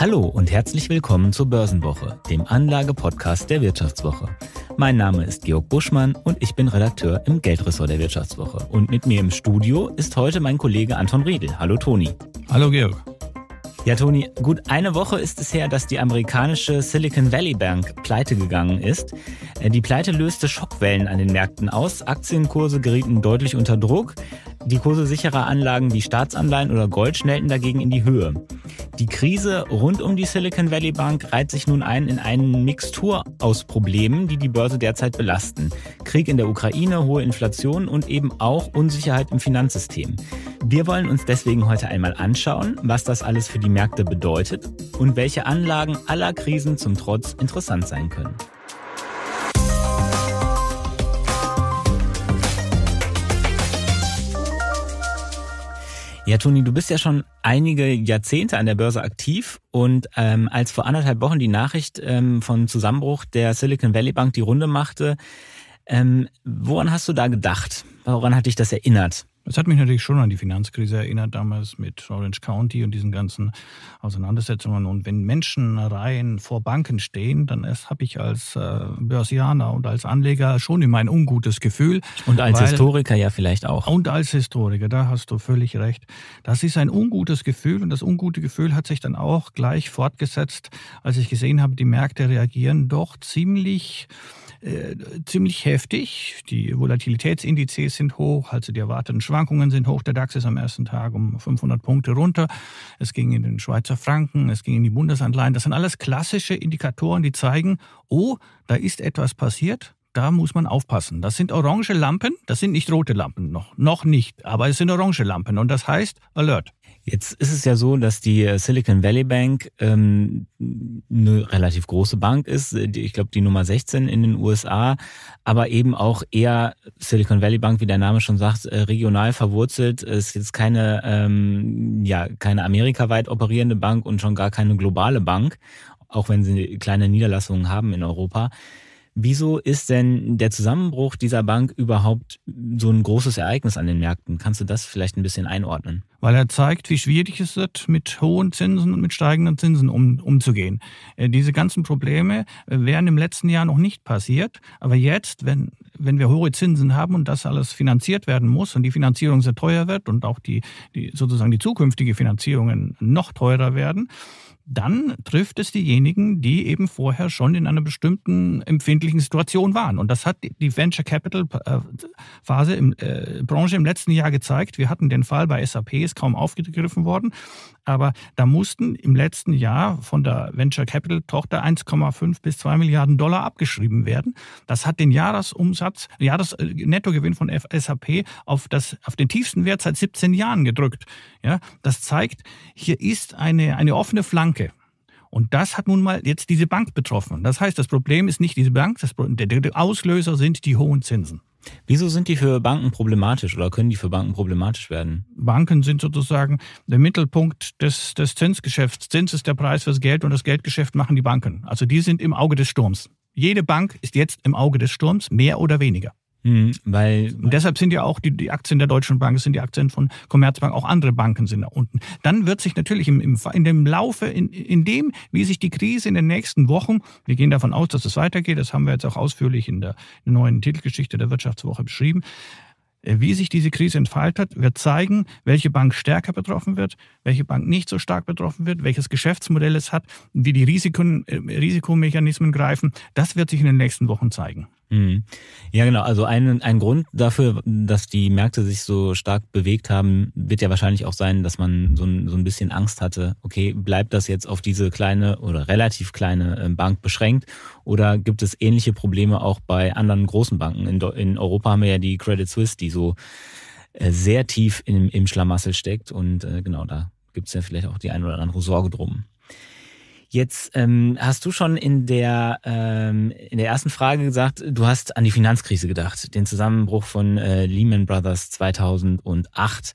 Hallo und herzlich willkommen zur Börsenwoche, dem Anlage-Podcast der Wirtschaftswoche. Mein Name ist Georg Buschmann und ich bin Redakteur im Geldressort der Wirtschaftswoche. Und mit mir im Studio ist heute mein Kollege Anton Riedel. Hallo Toni. Hallo Georg. Ja, Toni, gut eine Woche ist es her, dass die amerikanische Silicon Valley Bank pleite gegangen ist. Äh, die Pleite löste Schockwellen an den Märkten aus, Aktienkurse gerieten deutlich unter Druck, die Kurse sicherer Anlagen wie Staatsanleihen oder Gold schnellten dagegen in die Höhe. Die Krise rund um die Silicon Valley Bank reiht sich nun ein in eine Mixtur aus Problemen, die die Börse derzeit belasten. Krieg in der Ukraine, hohe Inflation und eben auch Unsicherheit im Finanzsystem. Wir wollen uns deswegen heute einmal anschauen, was das alles für die Märkte bedeutet und welche Anlagen aller Krisen zum Trotz interessant sein können. Ja, Toni, du bist ja schon einige Jahrzehnte an der Börse aktiv und ähm, als vor anderthalb Wochen die Nachricht ähm, von Zusammenbruch der Silicon Valley Bank die Runde machte, ähm, woran hast du da gedacht? Woran hat dich das erinnert? Es hat mich natürlich schon an die Finanzkrise erinnert, damals mit Orange County und diesen ganzen Auseinandersetzungen. Und wenn Menschenreihen vor Banken stehen, dann habe ich als äh, Börsianer und als Anleger schon immer ein ungutes Gefühl. Und als weil, Historiker ja vielleicht auch. Und als Historiker, da hast du völlig recht. Das ist ein ungutes Gefühl und das ungute Gefühl hat sich dann auch gleich fortgesetzt, als ich gesehen habe, die Märkte reagieren doch ziemlich äh, ziemlich heftig. Die Volatilitätsindizes sind hoch, also die erwarteten Schwankungen Schwankungen sind hoch. Der DAX ist am ersten Tag um 500 Punkte runter. Es ging in den Schweizer Franken, es ging in die Bundesanleihen. Das sind alles klassische Indikatoren, die zeigen, oh, da ist etwas passiert. Da muss man aufpassen. Das sind orange Lampen, das sind nicht rote Lampen, noch, noch nicht, aber es sind orange Lampen und das heißt Alert. Jetzt ist es ja so, dass die äh, Silicon Valley Bank ähm, eine relativ große Bank ist. Äh, ich glaube, die Nummer 16 in den USA, aber eben auch eher Silicon Valley Bank, wie der Name schon sagt, äh, regional verwurzelt. Ist jetzt keine, ähm, ja, keine amerikaweit operierende Bank und schon gar keine globale Bank, auch wenn sie kleine Niederlassungen haben in Europa. Wieso ist denn der Zusammenbruch dieser Bank überhaupt so ein großes Ereignis an den Märkten? Kannst du das vielleicht ein bisschen einordnen? weil er zeigt, wie schwierig es wird, mit hohen Zinsen und mit steigenden Zinsen um, umzugehen. Äh, diese ganzen Probleme äh, wären im letzten Jahr noch nicht passiert, aber jetzt, wenn, wenn wir hohe Zinsen haben und das alles finanziert werden muss und die Finanzierung sehr teuer wird und auch die, die sozusagen die zukünftige Finanzierungen noch teurer werden, dann trifft es diejenigen, die eben vorher schon in einer bestimmten empfindlichen Situation waren. Und das hat die Venture Capital äh, Phase im, äh, Branche im letzten Jahr gezeigt. Wir hatten den Fall bei SAP ist kaum aufgegriffen worden. Aber da mussten im letzten Jahr von der Venture Capital Tochter 1,5 bis 2 Milliarden Dollar abgeschrieben werden. Das hat den Jahresumsatz, Jahresnettogewinn äh, von SAP auf, das, auf den tiefsten Wert seit 17 Jahren gedrückt. Ja, das zeigt, hier ist eine, eine offene Flanke. Und das hat nun mal jetzt diese Bank betroffen. Das heißt, das Problem ist nicht diese Bank, das, der Auslöser sind die hohen Zinsen. Wieso sind die für Banken problematisch oder können die für Banken problematisch werden? Banken sind sozusagen der Mittelpunkt des, des Zinsgeschäfts. Zins ist der Preis fürs Geld und das Geldgeschäft machen die Banken. Also die sind im Auge des Sturms. Jede Bank ist jetzt im Auge des Sturms, mehr oder weniger. Mhm, weil und deshalb sind ja auch die, die Aktien der Deutschen Bank, sind die Aktien von Commerzbank, auch andere Banken sind da unten. Dann wird sich natürlich im, im in dem Laufe, in, in dem, wie sich die Krise in den nächsten Wochen, wir gehen davon aus, dass es weitergeht, das haben wir jetzt auch ausführlich in der neuen Titelgeschichte der Wirtschaftswoche beschrieben, äh, wie sich diese Krise entfaltet, wird zeigen, welche Bank stärker betroffen wird, welche Bank nicht so stark betroffen wird, welches Geschäftsmodell es hat, wie die Risiken, äh, Risikomechanismen greifen. Das wird sich in den nächsten Wochen zeigen. Mhm. Ja, genau. Also ein, ein Grund dafür, dass die Märkte sich so stark bewegt haben, wird ja wahrscheinlich auch sein, dass man so ein, so ein bisschen Angst hatte, okay, bleibt das jetzt auf diese kleine oder relativ kleine ähm, Bank beschränkt oder gibt es ähnliche Probleme auch bei anderen großen Banken? In, in Europa haben wir ja die Credit Suisse, die so äh, sehr tief im, im Schlamassel steckt und äh, genau da gibt es ja vielleicht auch die ein oder andere Sorge drum. Jetzt ähm, hast du schon in der, ähm, in der ersten Frage gesagt, du hast an die Finanzkrise gedacht, den Zusammenbruch von äh, Lehman Brothers 2008.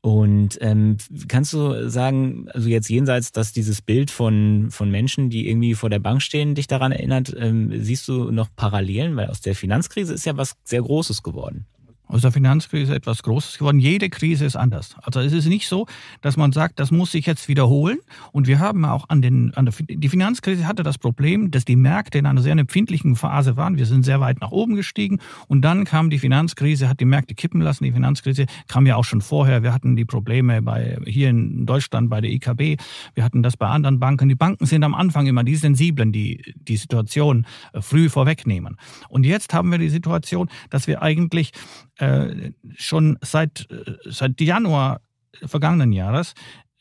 Und ähm, kannst du sagen, also jetzt jenseits, dass dieses Bild von, von Menschen, die irgendwie vor der Bank stehen, dich daran erinnert, ähm, siehst du noch Parallelen? Weil aus der Finanzkrise ist ja was sehr Großes geworden aus der Finanzkrise etwas Großes geworden. Jede Krise ist anders. Also es ist nicht so, dass man sagt, das muss sich jetzt wiederholen. Und wir haben auch an den, an der, die Finanzkrise hatte das Problem, dass die Märkte in einer sehr empfindlichen Phase waren. Wir sind sehr weit nach oben gestiegen und dann kam die Finanzkrise, hat die Märkte kippen lassen. Die Finanzkrise kam ja auch schon vorher. Wir hatten die Probleme bei, hier in Deutschland bei der IKB. Wir hatten das bei anderen Banken. Die Banken sind am Anfang immer die Sensiblen, die die Situation äh, früh vorwegnehmen. Und jetzt haben wir die Situation, dass wir eigentlich äh, schon seit, äh, seit Januar vergangenen Jahres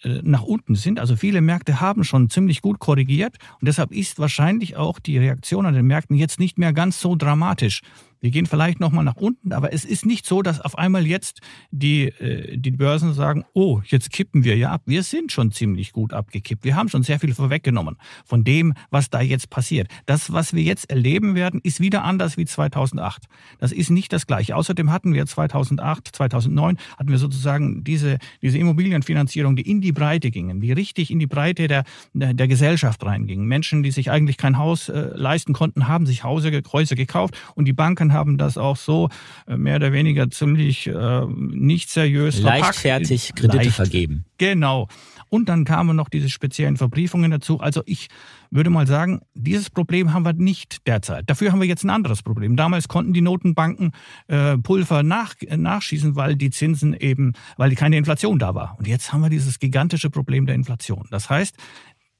äh, nach unten sind. Also viele Märkte haben schon ziemlich gut korrigiert und deshalb ist wahrscheinlich auch die Reaktion an den Märkten jetzt nicht mehr ganz so dramatisch. Wir gehen vielleicht nochmal nach unten, aber es ist nicht so, dass auf einmal jetzt die, äh, die Börsen sagen, oh, jetzt kippen wir ja ab. Wir sind schon ziemlich gut abgekippt. Wir haben schon sehr viel vorweggenommen von dem, was da jetzt passiert. Das, was wir jetzt erleben werden, ist wieder anders wie 2008. Das ist nicht das gleiche. Außerdem hatten wir 2008, 2009, hatten wir sozusagen diese, diese Immobilienfinanzierung, die in die Breite gingen, die richtig in die Breite der, der, Gesellschaft reingingen. Menschen, die sich eigentlich kein Haus äh, leisten konnten, haben sich Hause, Häuser gekauft und die Banken haben das auch so äh, mehr oder weniger ziemlich äh, nicht seriös Leichtfertig verpackt. Kredite Leicht. vergeben. Genau. Und dann kamen noch diese speziellen Verbriefungen dazu. Also ich würde mal sagen, dieses Problem haben wir nicht derzeit. Dafür haben wir jetzt ein anderes Problem. Damals konnten die Notenbanken äh, Pulver nach, äh, nachschießen, weil die Zinsen eben, weil keine Inflation da war. Und jetzt haben wir dieses gigantische gigantische Problem der Inflation. Das heißt,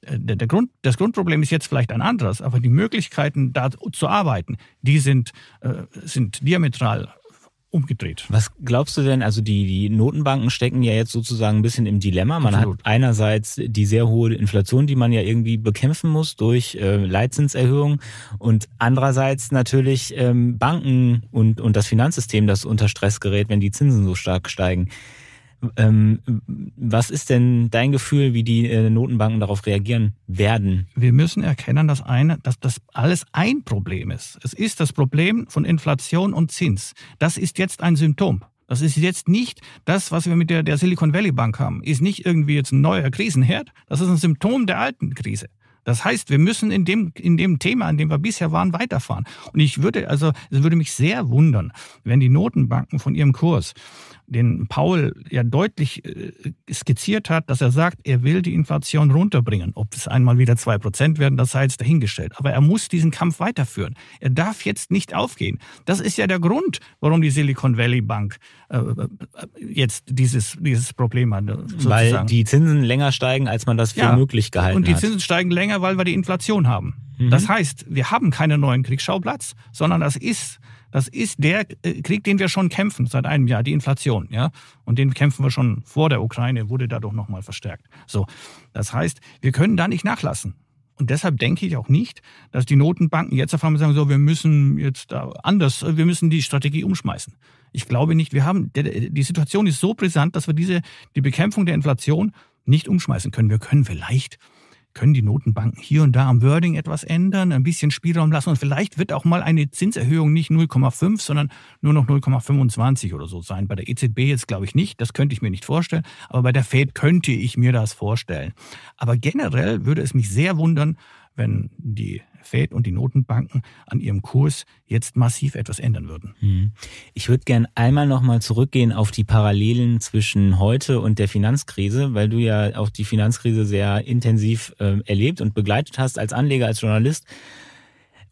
äh, der, Grund, das Grundproblem ist jetzt vielleicht ein anderes, aber die Möglichkeiten, da zu arbeiten, die sind, äh, sind diametral umgedreht. Was glaubst du denn, also die, die Notenbanken stecken ja jetzt sozusagen ein bisschen im Dilemma. Man Absolut. hat einerseits die sehr hohe Inflation, die man ja irgendwie bekämpfen muss durch äh, Leitzinserhöhungen und andererseits natürlich ähm, Banken und, und das Finanzsystem, das unter Stress gerät, wenn die Zinsen so stark steigen. Ähm, was ist denn dein Gefühl, wie die äh, Notenbanken darauf reagieren werden? Wir müssen erkennen, dass, eine, dass das alles ein Problem ist. Es ist das Problem von Inflation und Zins. Das ist jetzt ein Symptom. Das ist jetzt nicht das, was wir mit der, der Silicon Valley Bank haben. Ist nicht irgendwie jetzt ein neuer Krisenherd. Das ist ein Symptom der alten Krise. Das heißt, wir müssen in dem, in dem Thema, an dem wir bisher waren, weiterfahren. Und ich würde, also, es würde mich sehr wundern, wenn die Notenbanken von ihrem Kurs den Paul ja deutlich äh, skizziert hat, dass er sagt, er will die Inflation runterbringen. Ob es einmal wieder zwei Prozent werden, das sei jetzt dahingestellt. Aber er muss diesen Kampf weiterführen. Er darf jetzt nicht aufgehen. Das ist ja der Grund, warum die Silicon Valley Bank äh, äh jetzt dieses, dieses Problem hat. Äh, sozusagen. Weil die Zinsen länger steigen, als man das für ja, möglich gehalten hat. Und die hat. Zinsen steigen länger, weil wir die Inflation haben. Mhm. Das heißt, wir haben keinen neuen Kriegsschauplatz, sondern das ist das ist der äh, Krieg, den wir schon kämpfen seit einem Jahr, die Inflation. Ja? Und den kämpfen wir schon vor der Ukraine, wurde dadurch nochmal verstärkt. So, das heißt, wir können da nicht nachlassen. Und deshalb denke ich auch nicht, dass die Notenbanken jetzt auf einmal sagen, so, wir müssen jetzt anders, wir müssen die Strategie umschmeißen. Ich glaube nicht, wir haben, die Situation ist so brisant, dass wir diese, die Bekämpfung der Inflation nicht umschmeißen können. Wir können vielleicht können die Notenbanken hier und da am Wording etwas ändern, ein bisschen Spielraum lassen und vielleicht wird auch mal eine Zinserhöhung nicht 0,5, sondern nur noch 0,25 oder so sein. Bei der EZB jetzt glaube ich nicht, das könnte ich mir nicht vorstellen, aber bei der Fed könnte ich mir das vorstellen. Aber generell würde es mich sehr wundern, wenn die Fed und die Notenbanken an ihrem Kurs jetzt massiv etwas ändern würden. Mhm. Ich würde gern einmal nochmal zurückgehen auf die Parallelen zwischen heute und der Finanzkrise, weil du ja auch die Finanzkrise sehr intensiv äh, erlebt und begleitet hast als Anleger, als Journalist.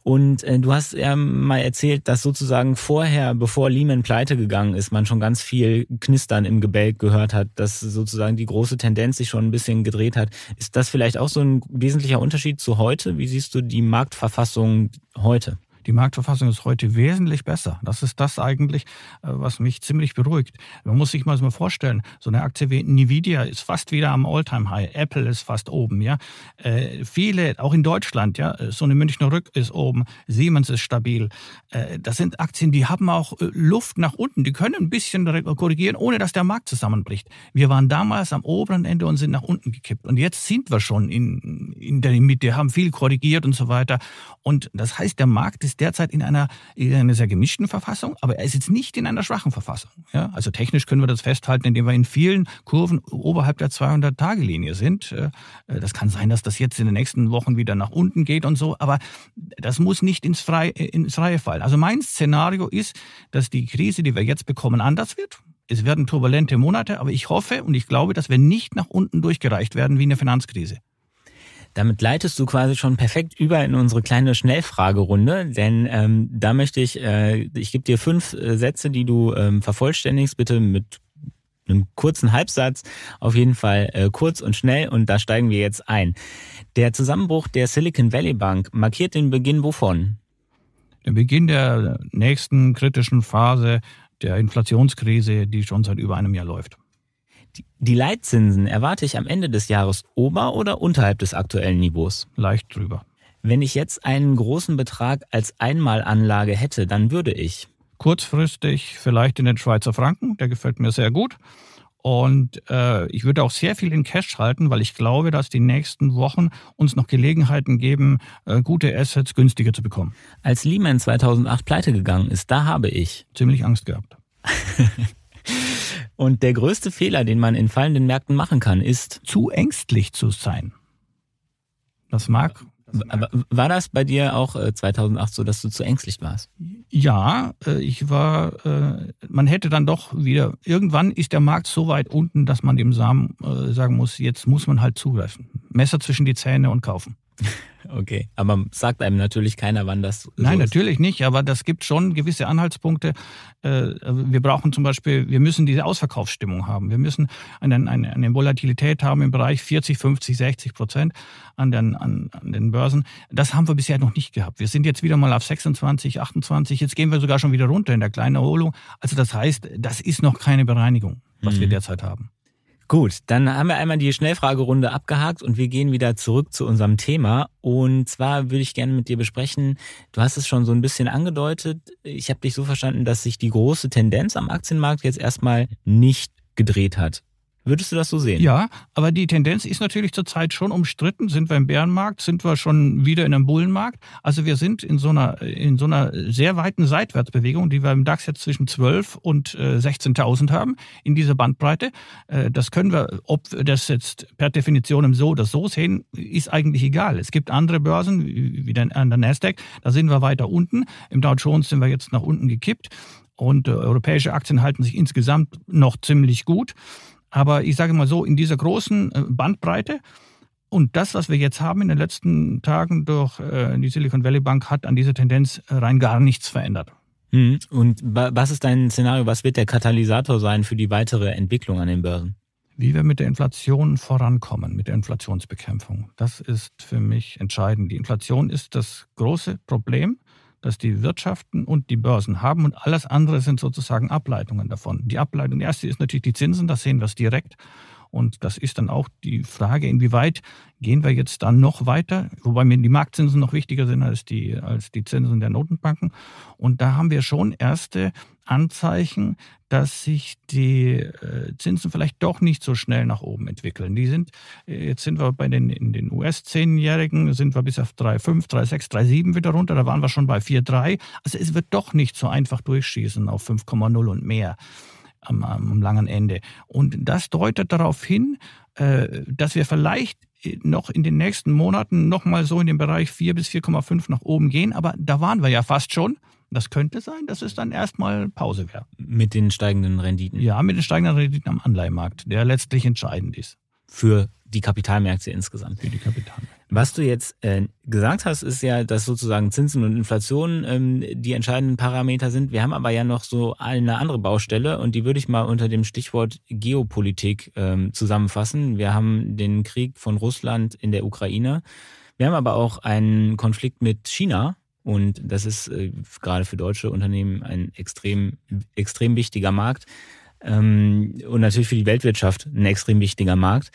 Und äh, du hast ja mal erzählt, dass sozusagen vorher, bevor Lehman pleite gegangen ist, man schon ganz viel Knistern im Gebälk gehört hat, dass sozusagen die große Tendenz sich schon ein bisschen gedreht hat. Ist das vielleicht auch so ein wesentlicher Unterschied zu heute? Wie siehst du die Marktverfassung heute? Die Marktverfassung ist heute wesentlich besser. Das ist das eigentlich, äh, was mich ziemlich beruhigt. Man muss sich mal vorstellen, so eine Aktie wie Nvidia ist fast wieder am Alltime high Apple ist fast oben, ja. Äh, viele, auch in Deutschland, ja, äh, so eine Münchner Rück ist oben, Siemens ist stabil. Äh, das sind Aktien, die haben auch äh, Luft nach unten. Die können ein bisschen korrigieren, ohne dass der Markt zusammenbricht. Wir waren damals am oberen Ende und sind nach unten gekippt. Und jetzt sind wir schon in, in der Mitte, haben viel korrigiert und so weiter. Und das heißt, der Markt ist ist derzeit in einer, in einer sehr gemischten Verfassung, aber er ist jetzt nicht in einer schwachen Verfassung. Ja? Also technisch können wir das festhalten, indem wir in vielen Kurven oberhalb der 200-Tage-Linie sind. Äh, das kann sein, dass das jetzt in den nächsten Wochen wieder nach unten geht und so, aber das muss nicht ins Freie, ins Freie fallen. Also mein Szenario ist, dass die Krise, die wir jetzt bekommen, anders wird. Es werden turbulente Monate, aber ich hoffe und ich glaube, dass wir nicht nach unten durchgereicht werden wie eine Finanzkrise. Damit leitest du quasi schon perfekt über in unsere kleine Schnellfragerunde, denn ähm, da möchte ich, äh, ich gebe dir fünf äh, Sätze, die du ähm, vervollständigst, bitte mit einem kurzen Halbsatz, auf jeden Fall äh, kurz und schnell und da steigen wir jetzt ein. Der Zusammenbruch der Silicon Valley Bank markiert den Beginn wovon? Der Beginn der nächsten kritischen Phase der Inflationskrise, die schon seit über einem Jahr läuft. Die Leitzinsen erwarte ich am Ende des Jahres ober oder unterhalb des aktuellen Niveaus? Leicht drüber. Wenn ich jetzt einen großen Betrag als Einmalanlage hätte, dann würde ich. Kurzfristig vielleicht in den Schweizer Franken, der gefällt mir sehr gut. Und äh, ich würde auch sehr viel in Cash halten, weil ich glaube, dass die nächsten Wochen uns noch Gelegenheiten geben, äh, gute Assets günstiger zu bekommen. Als Lehman 2008 pleite gegangen ist, da habe ich ziemlich Angst gehabt. Und der größte Fehler, den man in fallenden Märkten machen kann, ist zu ängstlich zu sein. Das mag. Das War das bei dir auch 2008 äh, so, dass du zu ängstlich warst? Ja, äh, ich war, äh, man hätte dann doch wieder, irgendwann ist der Markt so weit unten, dass man dem Samen sagen muss, jetzt muss man halt zugreifen. Messer zwischen die Zähne und kaufen. Okay, aber sagt einem natürlich keiner, wann das. So Nein, ist. natürlich nicht, aber das gibt schon gewisse Anhaltspunkte. Äh, wir brauchen zum Beispiel, wir müssen diese Ausverkaufsstimmung haben. Wir müssen eine, eine, eine Volatilität haben im Bereich 40, 50, 60 Prozent an den, an, an den Börsen. Das haben wir bisher noch nicht gehabt. Wir sind jetzt wieder mal auf 26, 28. Jetzt gehen wir sogar schon wieder runter in der kleinen Erholung. Also das heißt, das ist noch keine Bereinigung, was mhm. wir derzeit haben. Gut, dann haben wir einmal die Schnellfragerunde abgehakt und wir gehen wieder zurück zu unserem Thema. Und zwar würde ich gerne mit dir besprechen, du hast es schon so ein bisschen angedeutet, ich habe dich so verstanden, dass sich die große Tendenz am Aktienmarkt jetzt erstmal nicht gedreht hat. Würdest du das so sehen? Ja, aber die Tendenz ist natürlich zurzeit schon umstritten. Sind wir im Bärenmarkt? Sind wir schon wieder in einem Bullenmarkt? Also wir sind in so einer, in so einer sehr weiten Seitwärtsbewegung, die wir im DAX jetzt zwischen 12 und 16.000 äh, haben, in dieser Bandbreite. Äh, das können wir, ob wir das jetzt per Definition im so oder so sehen, ist eigentlich egal. Es gibt andere Börsen, wie der, der Nasdaq, da sind wir weiter unten. Im Dow Jones sind wir jetzt nach unten gekippt. Und äh, europäische Aktien halten sich insgesamt noch ziemlich gut. Aber ich sage mal so, in dieser großen äh, Bandbreite und das, was wir jetzt haben in den letzten Tagen durch äh, die Silicon Valley Bank, hat an dieser Tendenz äh, rein gar nichts verändert. Mhm. Und was ist dein Szenario? Was wird der Katalysator sein für die weitere Entwicklung an den Börsen? Wie wir mit der Inflation vorankommen, mit der Inflationsbekämpfung. Das ist für mich entscheidend. Die Inflation ist das große Problem das die Wirtschaften und die Börsen haben und alles andere sind sozusagen Ableitungen davon. Die Ableitung, die erste ist natürlich die Zinsen, das sehen wir es direkt. Und das ist dann auch die Frage, inwieweit gehen wir jetzt dann noch weiter, wobei mir die Marktzinsen noch wichtiger sind als die, als die Zinsen der Notenbanken. Und da haben wir schon erste Anzeichen, dass sich die äh, Zinsen vielleicht doch nicht so schnell nach oben entwickeln. Die sind, äh, jetzt sind wir bei den, in den US-Zehnjährigen, sind wir bis auf 3,5, 3,6, 3,7 wieder runter, da waren wir schon bei 4,3. Also es wird doch nicht so einfach durchschießen auf 5,0 und mehr. Am, am, langen Ende. Und das deutet darauf hin, äh, dass wir vielleicht noch in den nächsten Monaten nochmal so in den Bereich 4 bis 4,5 nach oben gehen. Aber da waren wir ja fast schon. Das könnte sein, dass es dann erstmal Pause wäre. Mit den steigenden Renditen? Ja, mit den steigenden Renditen am Anleihenmarkt, der letztlich entscheidend ist. Für die Kapitalmärkte insgesamt. Für die Kapitalmärkte. Was du jetzt äh, gesagt hast, ist ja, dass sozusagen Zinsen und Inflation ähm, die entscheidenden Parameter sind. Wir haben aber ja noch so eine andere Baustelle und die würde ich mal unter dem Stichwort Geopolitik ähm, zusammenfassen. Wir haben den Krieg von Russland in der Ukraine. Wir haben aber auch einen Konflikt mit China, und das ist äh, gerade für deutsche Unternehmen ein extrem, extrem wichtiger Markt. Ähm, und natürlich für die Weltwirtschaft ein extrem wichtiger Markt.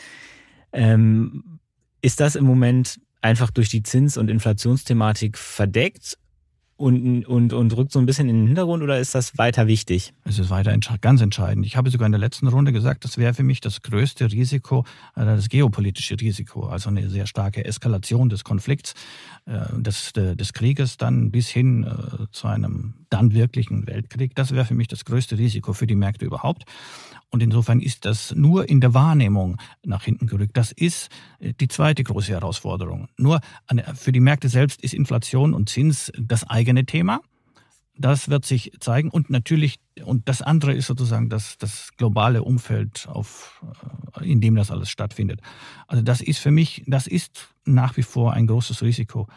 Ähm, ist das im Moment einfach durch die Zins- und Inflationsthematik verdeckt und, und, und rückt so ein bisschen in den Hintergrund oder ist das weiter wichtig? Es ist weiter ganz entscheidend. Ich habe sogar in der letzten Runde gesagt, das wäre für mich das größte Risiko, äh, das geopolitische Risiko, also eine sehr starke Eskalation des Konflikts, äh, des, des Krieges dann bis hin äh, zu einem dann wirklichen Weltkrieg. Das wäre für mich das größte Risiko für die Märkte überhaupt. Und insofern ist das nur in der Wahrnehmung nach hinten gerückt. Das ist äh, die zweite große Herausforderung. Nur für die Märkte selbst ist Inflation und Zins das eigene Thema. Das wird sich zeigen und natürlich, und das andere ist sozusagen das, das globale Umfeld, auf, äh, in dem das alles stattfindet. Also das ist für mich, das ist nach wie vor ein großes Risiko.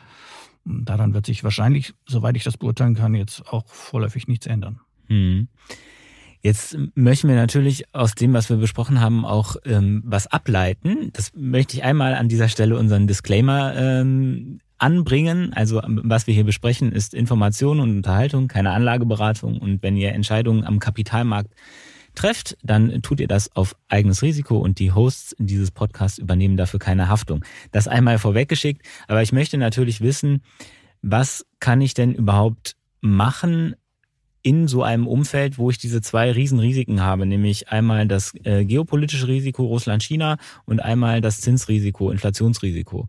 Daran wird sich wahrscheinlich, soweit ich das beurteilen kann, jetzt auch vorläufig nichts ändern. Hm. Jetzt möchten wir natürlich aus dem, was wir besprochen haben, auch ähm, was ableiten. Das möchte ich einmal an dieser Stelle unseren Disclaimer ähm, anbringen. Also ähm, was wir hier besprechen, ist Information und Unterhaltung, keine Anlageberatung. Und wenn ihr Entscheidungen am Kapitalmarkt trefft, dann tut ihr das auf eigenes Risiko und die Hosts dieses Podcasts übernehmen dafür keine Haftung. Das einmal vorweggeschickt. Aber ich möchte natürlich wissen, was kann ich denn überhaupt machen, in so einem Umfeld, wo ich diese zwei Riesenrisiken habe, nämlich einmal das äh, geopolitische Risiko Russland-China und einmal das Zinsrisiko, Inflationsrisiko.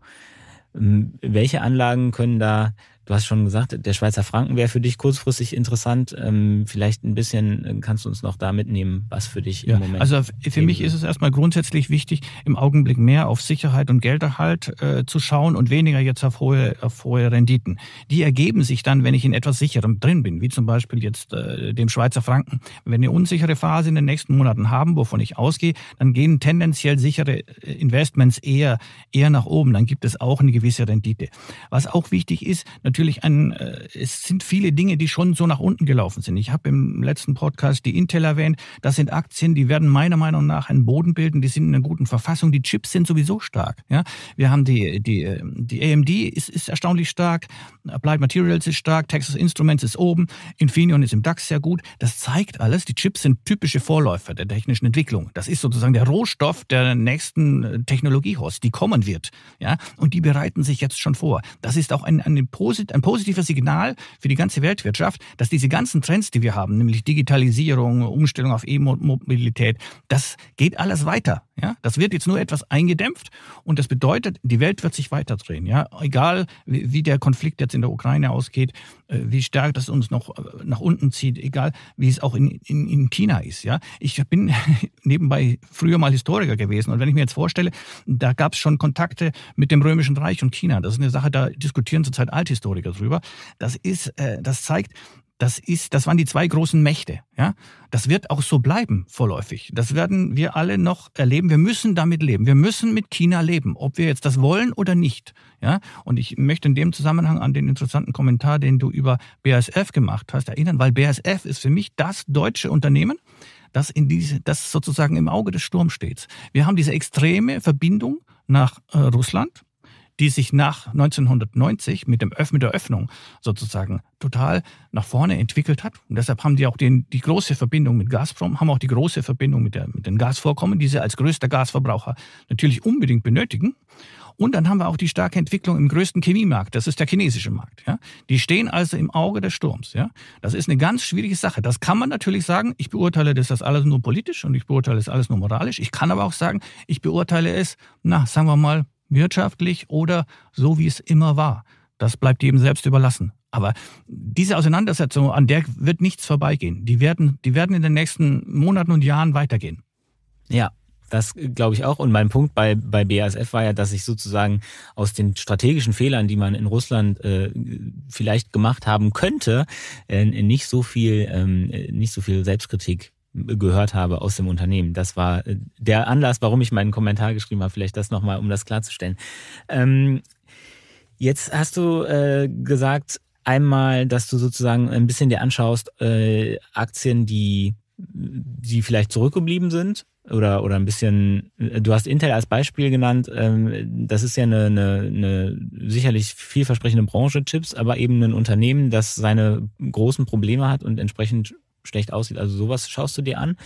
Ähm, welche Anlagen können da Du hast schon gesagt, der Schweizer Franken wäre für dich kurzfristig interessant. Ähm, vielleicht ein bisschen äh, kannst du uns noch da mitnehmen, was für dich ja, im Moment. Also äh, für mich ist es erstmal grundsätzlich wichtig, im Augenblick mehr auf Sicherheit und Gelderhalt äh, zu schauen und weniger jetzt auf hohe, auf hohe Renditen. Die ergeben sich dann, wenn ich in etwas Sicherem drin bin, wie zum Beispiel jetzt äh, dem Schweizer Franken. Wenn wir eine unsichere Phase in den nächsten Monaten haben, wovon ich ausgehe, dann gehen tendenziell sichere äh, Investments eher, eher nach oben. Dann gibt es auch eine gewisse Rendite. Was auch wichtig ist, natürlich natürlich ein, äh, es sind viele Dinge, die schon so nach unten gelaufen sind. Ich habe im letzten Podcast die Intel erwähnt. Das sind Aktien, die werden meiner Meinung nach einen Boden bilden. Die sind in einer guten Verfassung. Die Chips sind sowieso stark. Ja, wir haben die, die, äh, die AMD ist, ist erstaunlich stark. Applied Materials ist stark. Texas Instruments ist oben. Infineon ist im DAX sehr gut. Das zeigt alles. Die Chips sind typische Vorläufer der technischen Entwicklung. Das ist sozusagen der Rohstoff der nächsten äh, Technologiehost, die kommen wird. Ja, und die bereiten sich jetzt schon vor. Das ist auch ein, ein positiv posit ein positives Signal für die ganze Weltwirtschaft, dass diese ganzen Trends, die wir haben, nämlich Digitalisierung, Umstellung auf E-Mobilität, das geht alles weiter. Ja, das wird jetzt nur etwas eingedämpft und das bedeutet, die Welt wird sich weiterdrehen. Ja, egal wie, wie der Konflikt jetzt in der Ukraine ausgeht, äh, wie stark das uns noch äh, nach unten zieht, egal wie es auch in, in, in China ist. Ja, ich bin nebenbei früher mal Historiker gewesen und wenn ich mir jetzt vorstelle, da gab es schon Kontakte mit dem Römischen Reich und China. Das ist eine Sache, da diskutieren zurzeit Althistoriker drüber. Das ist, äh, das zeigt, das ist, das waren die zwei großen Mächte. Ja, das wird auch so bleiben vorläufig. Das werden wir alle noch erleben. Wir müssen damit leben. Wir müssen mit China leben, ob wir jetzt das wollen oder nicht. Ja, und ich möchte in dem Zusammenhang an den interessanten Kommentar, den du über BASF gemacht hast, erinnern, weil BASF ist für mich das deutsche Unternehmen, das in diese, das sozusagen im Auge des Sturms steht. Wir haben diese extreme Verbindung nach äh, Russland die sich nach 1990 mit, dem Öff mit der Öffnung sozusagen total nach vorne entwickelt hat. Und deshalb haben die auch den, die große Verbindung mit Gazprom, haben auch die große Verbindung mit, der, mit den Gasvorkommen, die sie als größter Gasverbraucher natürlich unbedingt benötigen. Und dann haben wir auch die starke Entwicklung im größten Chemiemarkt, das ist der chinesische Markt. Ja? Die stehen also im Auge des Sturms. Ja? Das ist eine ganz schwierige Sache. Das kann man natürlich sagen, ich beurteile das, das alles nur politisch und ich beurteile das alles nur moralisch. Ich kann aber auch sagen, ich beurteile es, na, sagen wir mal, wirtschaftlich oder so, wie es immer war. Das bleibt jedem selbst überlassen. Aber diese Auseinandersetzung, an der wird nichts vorbeigehen. Die werden, die werden in den nächsten Monaten und Jahren weitergehen. Ja, das glaube ich auch. Und mein Punkt bei, bei BASF war ja, dass ich sozusagen aus den strategischen Fehlern, die man in Russland äh, vielleicht gemacht haben könnte, äh, nicht so viel, ähm, nicht so viel Selbstkritik gehört habe aus dem Unternehmen. Das war äh, der Anlass, warum ich meinen Kommentar geschrieben habe. Vielleicht das nochmal, um das klarzustellen. Ähm, jetzt hast du äh, gesagt, einmal, dass du sozusagen ein bisschen dir anschaust, äh, Aktien, die, die vielleicht zurückgeblieben sind. Oder, oder ein bisschen, äh, du hast Intel als Beispiel genannt. Ähm, das ist ja eine, eine, eine sicherlich vielversprechende Branche, Chips, aber eben ein Unternehmen, das seine großen Probleme hat und entsprechend schlecht aussieht. Also sowas schaust du dir an.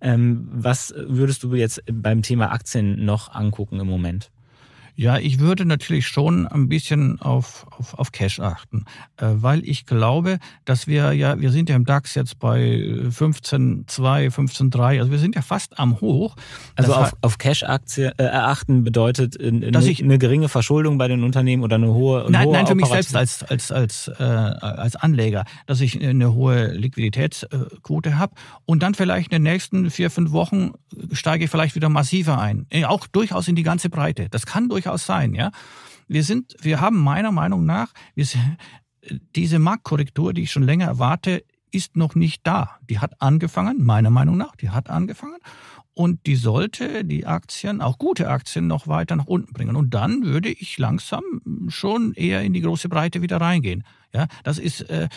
Ähm, was würdest du jetzt beim Thema Aktien noch angucken im Moment? Ja, ich würde natürlich schon ein bisschen auf, auf, auf Cash achten, äh, weil ich glaube, dass wir ja, wir sind ja im DAX jetzt bei 15,2, äh, 15,3, also wir sind ja fast am Hoch. Also auf, auf Cash-Aktie äh, achten bedeutet in, dass eine, ich, eine geringe Verschuldung bei den Unternehmen oder eine hohe. Eine nein, hohe nein, für mich selbst als, als, als, äh, als Anleger, dass ich eine hohe Liquiditätsquote habe und dann vielleicht in den nächsten vier, fünf Wochen steige ich vielleicht wieder massiver ein. Äh, auch durchaus in die ganze Breite. Das kann durchaus durchaus sein, ja. Wir sind, wir haben meiner Meinung nach, wir, diese Marktkorrektur, die ich schon länger erwarte, ist noch nicht da. Die hat angefangen, meiner Meinung nach, die hat angefangen. Und die sollte die Aktien, auch gute Aktien, noch weiter nach unten bringen. Und dann würde ich langsam schon eher in die große Breite wieder reingehen. Ja, das ist, äh,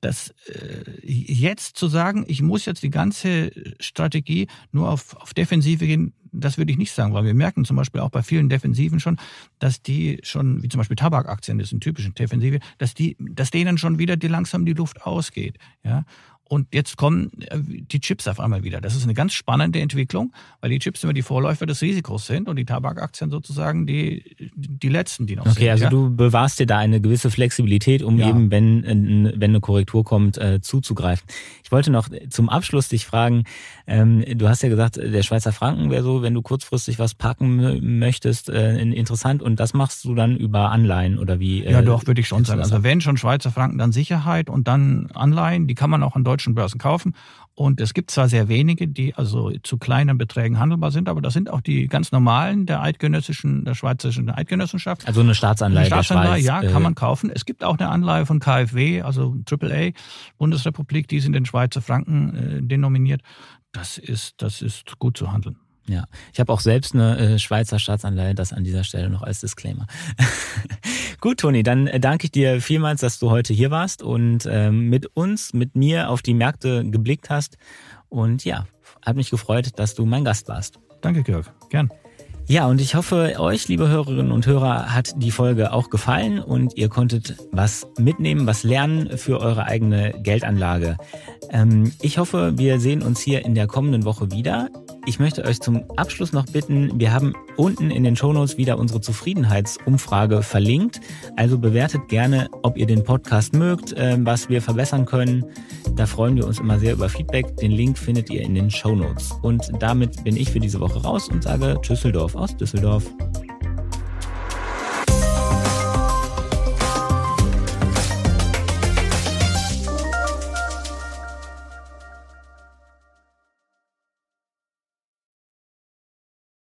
das äh, jetzt zu sagen, ich muss jetzt die ganze Strategie nur auf, auf Defensive gehen, das würde ich nicht sagen, weil wir merken zum Beispiel auch bei vielen Defensiven schon, dass die schon, wie zum Beispiel Tabakaktien, das ist sind typische Defensive, dass die, dass denen schon wieder die langsam die Luft ausgeht. Ja? Und jetzt kommen äh, die Chips auf einmal wieder. Das ist eine ganz spannende Entwicklung, weil die Chips immer die Vorläufer des Risikos sind und die Tabakaktien sozusagen die, die letzten, die noch okay, sind. Okay, also ja? du bewahrst dir da eine gewisse Flexibilität, um ja. eben, wenn, wenn eine Korrektur kommt, äh, zuzugreifen. Ich wollte noch zum Abschluss dich fragen, ähm, du hast ja gesagt, der Schweizer Franken wäre so, wenn du kurzfristig was packen möchtest, äh, interessant und das machst du dann über Anleihen oder wie? Äh, ja, doch, würde ich schon sagen. Also wenn schon Schweizer Franken, dann Sicherheit und dann Anleihen, die kann man auch in Deutschland deutschen Börsen kaufen. Und es gibt zwar sehr wenige, die also zu kleinen Beträgen handelbar sind, aber das sind auch die ganz normalen der eidgenössischen, der schweizerischen Eidgenossenschaft. Also eine Staatsanleihe. Eine Staatsanleihe, ja, kann äh, man kaufen. Es gibt auch eine Anleihe von KfW, also AAA, Bundesrepublik, die ist in den Schweizer Franken äh, denominiert. Das ist, das ist gut zu handeln. Ja, ich habe auch selbst eine äh, Schweizer Staatsanleihe, das an dieser Stelle noch als Disclaimer. Gut, Toni, dann äh, danke ich dir vielmals, dass du heute hier warst und ähm, mit uns, mit mir auf die Märkte geblickt hast. Und ja, hat mich gefreut, dass du mein Gast warst. Danke, Georg. Gern. Ja, und ich hoffe, euch, liebe Hörerinnen und Hörer, hat die Folge auch gefallen und ihr konntet was mitnehmen, was lernen für eure eigene Geldanlage. Ähm, ich hoffe, wir sehen uns hier in der kommenden Woche wieder. Ich möchte euch zum Abschluss noch bitten, wir haben unten in den Shownotes wieder unsere Zufriedenheitsumfrage verlinkt. Also bewertet gerne, ob ihr den Podcast mögt, ähm, was wir verbessern können. Da freuen wir uns immer sehr über Feedback. Den Link findet ihr in den Shownotes. Und damit bin ich für diese Woche raus und sage Tschüsseldorf aus Düsseldorf.